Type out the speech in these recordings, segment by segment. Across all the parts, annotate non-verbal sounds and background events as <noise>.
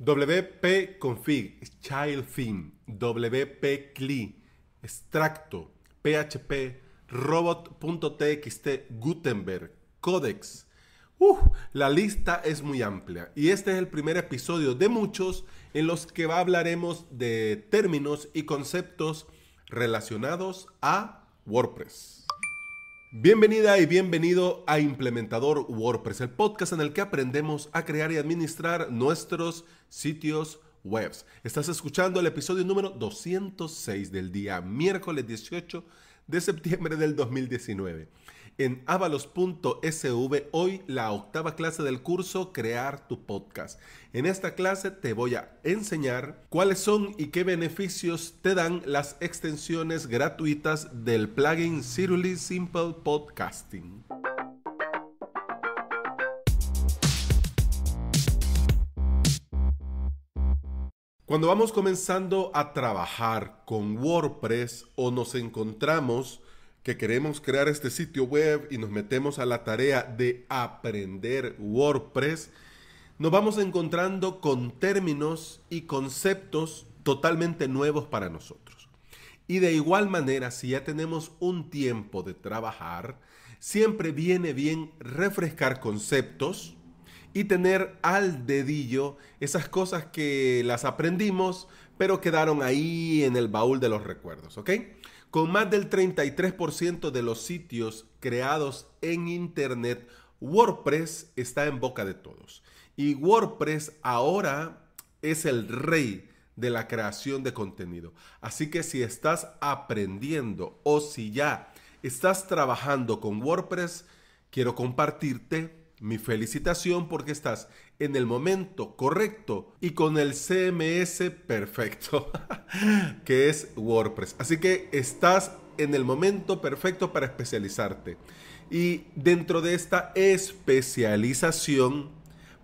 wp-config, child theme, wp-cli, extracto, php, robot.txt, Gutenberg, codex. la lista es muy amplia y este es el primer episodio de muchos en los que hablaremos de términos y conceptos relacionados a WordPress. Bienvenida y bienvenido a Implementador WordPress, el podcast en el que aprendemos a crear y administrar nuestros sitios webs. Estás escuchando el episodio número 206 del día miércoles 18 de septiembre del 2019 en avalos.sv hoy la octava clase del curso Crear tu podcast. En esta clase te voy a enseñar cuáles son y qué beneficios te dan las extensiones gratuitas del plugin Ciruli Simple Podcasting. Cuando vamos comenzando a trabajar con WordPress o nos encontramos que queremos crear este sitio web y nos metemos a la tarea de aprender WordPress, nos vamos encontrando con términos y conceptos totalmente nuevos para nosotros. Y de igual manera, si ya tenemos un tiempo de trabajar, siempre viene bien refrescar conceptos y tener al dedillo esas cosas que las aprendimos, pero quedaron ahí en el baúl de los recuerdos, ¿ok? Con más del 33% de los sitios creados en Internet, WordPress está en boca de todos. Y WordPress ahora es el rey de la creación de contenido. Así que si estás aprendiendo o si ya estás trabajando con WordPress, quiero compartirte mi felicitación porque estás en el momento correcto y con el CMS perfecto, <laughs> que es WordPress. Así que estás en el momento perfecto para especializarte. Y dentro de esta especialización,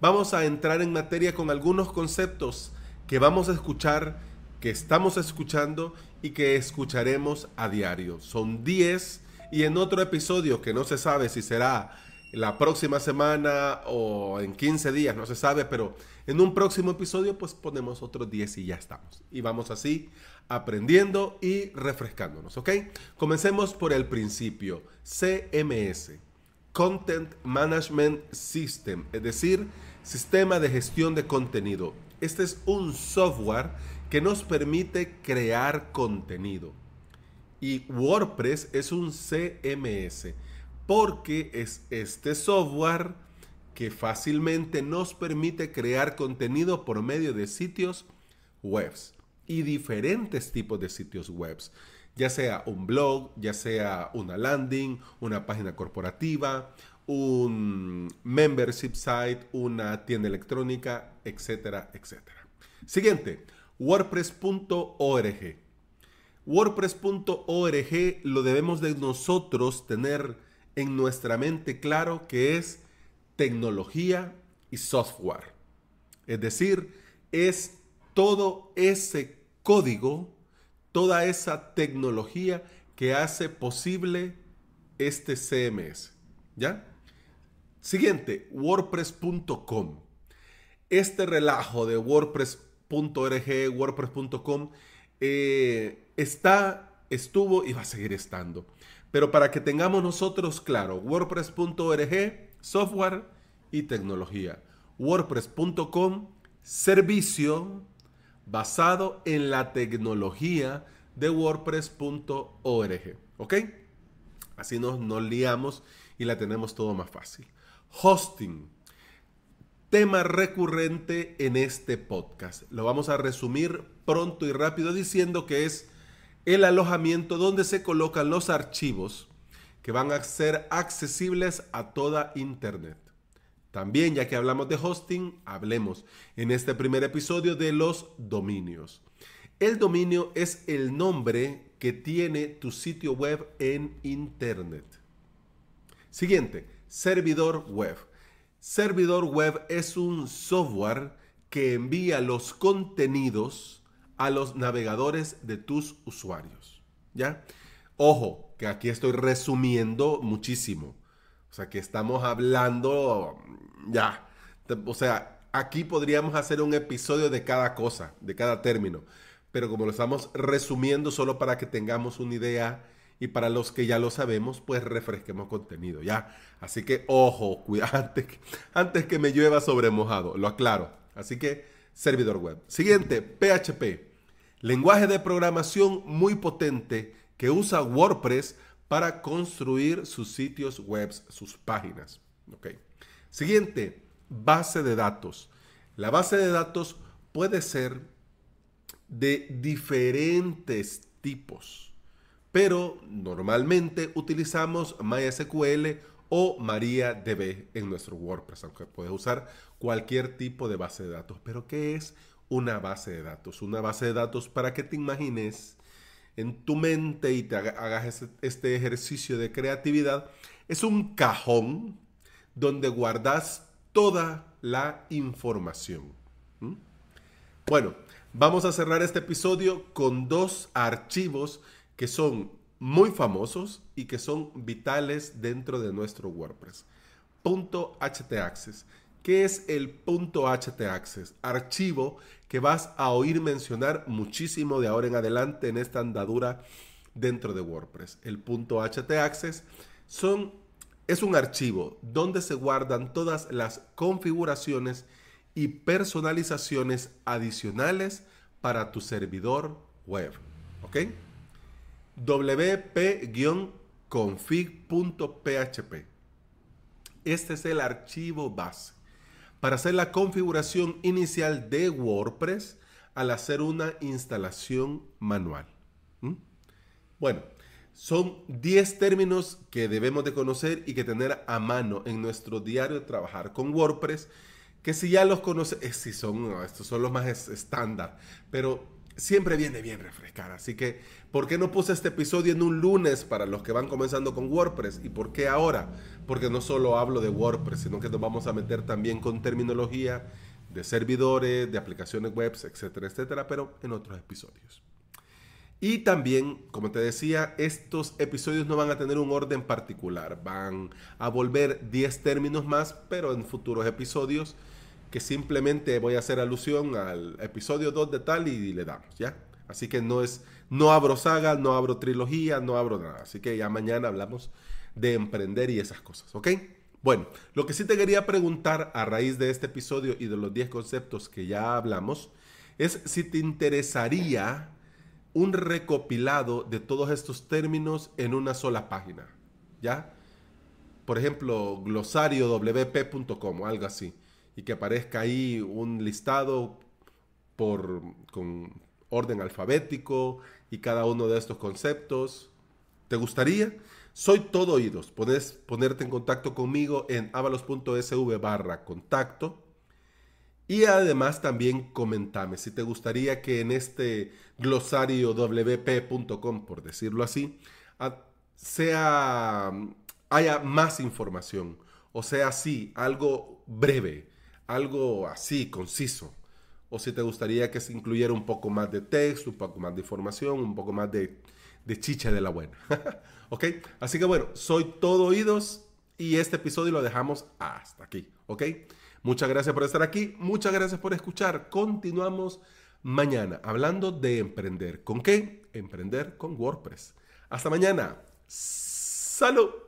vamos a entrar en materia con algunos conceptos que vamos a escuchar, que estamos escuchando y que escucharemos a diario. Son 10 y en otro episodio que no se sabe si será la próxima semana o en 15 días, no se sabe, pero en un próximo episodio pues ponemos otros 10 y ya estamos. Y vamos así aprendiendo y refrescándonos, ¿ok? Comencemos por el principio, CMS, Content Management System, es decir, Sistema de Gestión de Contenido. Este es un software que nos permite crear contenido. Y WordPress es un CMS porque es este software que fácilmente nos permite crear contenido por medio de sitios webs y diferentes tipos de sitios webs, ya sea un blog, ya sea una landing, una página corporativa, un membership site, una tienda electrónica, etcétera, etcétera. Siguiente, wordpress.org. WordPress.org lo debemos de nosotros tener en nuestra mente claro que es tecnología y software. Es decir, es todo ese código, toda esa tecnología que hace posible este CMS. ¿Ya? Siguiente, wordpress.com. Este relajo de wordpress.org, wordpress.com, eh, está, estuvo y va a seguir estando. Pero para que tengamos nosotros claro, wordpress.org, software y tecnología. wordpress.com, servicio basado en la tecnología de wordpress.org. ¿Ok? Así nos, nos liamos y la tenemos todo más fácil. Hosting. Tema recurrente en este podcast. Lo vamos a resumir pronto y rápido diciendo que es el alojamiento donde se colocan los archivos que van a ser accesibles a toda Internet. También, ya que hablamos de hosting, hablemos en este primer episodio de los dominios. El dominio es el nombre que tiene tu sitio web en Internet. Siguiente, servidor web. Servidor web es un software que envía los contenidos a los navegadores de tus usuarios. ¿Ya? Ojo, que aquí estoy resumiendo muchísimo. O sea, que estamos hablando mm, ya. O sea, aquí podríamos hacer un episodio de cada cosa, de cada término. Pero como lo estamos resumiendo solo para que tengamos una idea y para los que ya lo sabemos, pues refresquemos contenido, ¿ya? Así que ojo, cuidado, <laughs> antes, que me llueva sobre mojado, lo aclaro. Así que servidor web. Siguiente, PHP lenguaje de programación muy potente que usa WordPress para construir sus sitios web, sus páginas. Siguiente, base de datos. La base de datos puede ser de diferentes tipos, pero normalmente utilizamos MySQL o MariaDB en nuestro WordPress, aunque puedes usar cualquier tipo de base de datos. Pero ¿qué es una base de datos. Una base de datos para que te imagines en tu mente y te hagas este ejercicio de creatividad. Es un cajón donde guardas toda la información. Bueno, vamos a cerrar este episodio con dos archivos que son muy famosos y que son vitales dentro de nuestro WordPress. Punto .htaccess ¿Qué es el .htaccess? Archivo que vas a oír mencionar muchísimo de ahora en adelante en esta andadura dentro de WordPress. El .htaccess es un archivo donde se guardan todas las configuraciones y personalizaciones adicionales para tu servidor web. ¿Ok? wp-config.php. Este es el archivo base para hacer la configuración inicial de WordPress al hacer una instalación manual. Bueno, son 10 términos que debemos de conocer y que tener a mano en nuestro diario de trabajar con WordPress, que si ya los conoces, eh, si son, estos son los más estándar, pero siempre viene bien refrescar. Así que, ¿por qué no puse este episodio en un lunes para los que van comenzando con WordPress? ¿Y por qué ahora? Porque no solo hablo de WordPress, sino que nos vamos a meter también con terminología de servidores, de aplicaciones web, etcétera, etcétera, pero en otros episodios. Y también, como te decía, estos episodios no van a tener un orden particular, van a volver 10 términos más, pero en futuros episodios que simplemente voy a hacer alusión al episodio 2 de tal y le damos, ¿ya? Así que no es, no abro sagas, no abro trilogía, no abro nada. Así que ya mañana hablamos de emprender y esas cosas, ¿ok? Bueno, lo que sí te quería preguntar a raíz de este episodio y de los 10 conceptos que ya hablamos, es si te interesaría un recopilado de todos estos términos en una sola página, ¿ya? Por ejemplo, glosariowp.com, algo así y que aparezca ahí un listado por, con orden alfabético y cada uno de estos conceptos. ¿Te gustaría? Soy todo oídos. Puedes ponerte en contacto conmigo en avalos.sv barra contacto. Y además también comentame si te gustaría que en este glosario wp.com, por decirlo así, sea mm, haya más información. O sea, sí, algo breve, algo así, conciso. O si te gustaría que se incluyera un poco más de texto, un poco más de información, un poco más de, chicha de la buena. <laughs> ¿Ok? Así que bueno, soy todo oídos y este episodio lo dejamos hasta aquí. ¿Ok? Muchas gracias por estar aquí, muchas gracias por escuchar. Continuamos mañana hablando de emprender. ¿Con qué? Emprender con WordPress. Hasta mañana. Salud.